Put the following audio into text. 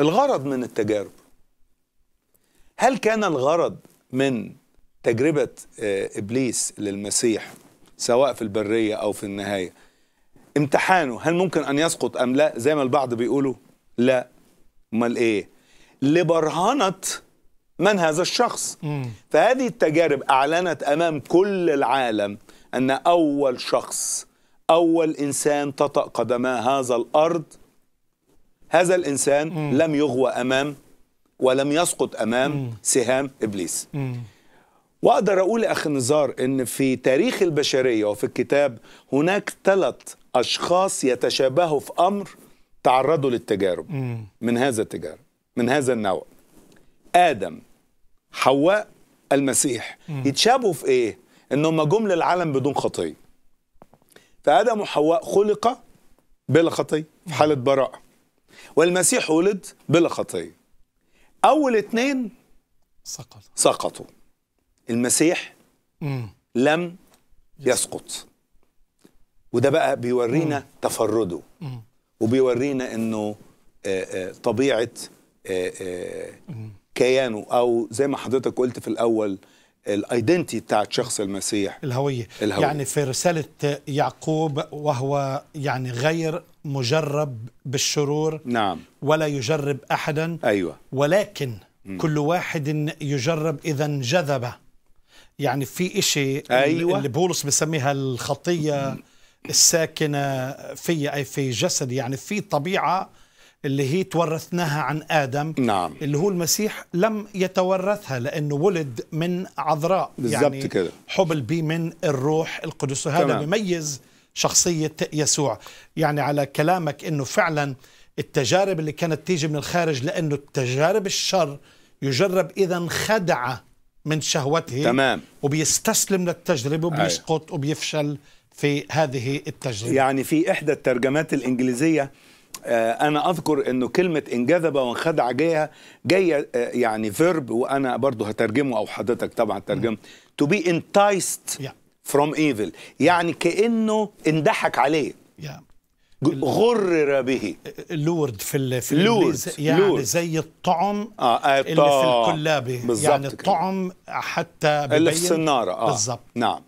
الغرض من التجارب هل كان الغرض من تجربة آه، إبليس للمسيح سواء في البرية أو في النهاية امتحانه هل ممكن أن يسقط أم لا زي ما البعض بيقولوا لا امال إيه لبرهنة من هذا الشخص فهذه التجارب أعلنت أمام كل العالم أن أول شخص أول إنسان تطأ قدماه هذا الأرض هذا الإنسان م. لم يغوى أمام ولم يسقط أمام م. سهام إبليس م. وأقدر أقول أخي نزار أن في تاريخ البشرية وفي الكتاب هناك ثلاث أشخاص يتشابهوا في أمر تعرضوا للتجارب م. من هذا التجارب من هذا النوع آدم حواء المسيح م. يتشابهوا في إيه؟ إنهم جم للعالم بدون خطية فآدم وحواء خلق بلا خطية في حالة براءة والمسيح ولد بلا خطيه اول اتنين سقط سقطوا المسيح مم. لم يسقط وده بقى بيورينا مم. تفرده مم. وبيورينا انه آه، آه، طبيعه آه، كيانه او زي ما حضرتك قلت في الاول الايدنتي بتاعت شخص المسيح الهوية. الهوية يعني في رسالة يعقوب وهو يعني غير مجرب بالشرور نعم ولا يجرب أحدا أيوة ولكن م. كل واحد يجرب إذا انجذب يعني في شيء أيوة. اللي بولس بسميها الخطية الساكنة في أي في جسد يعني في طبيعة اللي هي تورثناها عن آدم نعم. اللي هو المسيح لم يتورثها لأنه ولد من عذراء يعني كده. حبل بي من الروح القدس وهذا بيميز شخصية يسوع يعني على كلامك أنه فعلا التجارب اللي كانت تيجي من الخارج لأنه التجارب الشر يجرب إذا خدع من شهوته تمام وبيستسلم للتجربة وبيسقط وبيفشل في هذه التجربة يعني في إحدى الترجمات الإنجليزية آه، انا اذكر انه كلمه انجذب وانخدع جايه جايه آه، يعني فيرب وانا برضو هترجمه او حضرتك طبعا ترجم تو بي انتايست فروم ايفل يعني كانه اندحك عليه yeah. غرر به لورد في في لورد يعني لورد. زي الطعم آه, آه، اللي في الكلابه يعني الطعم حتى اللي في اه بالظبط نعم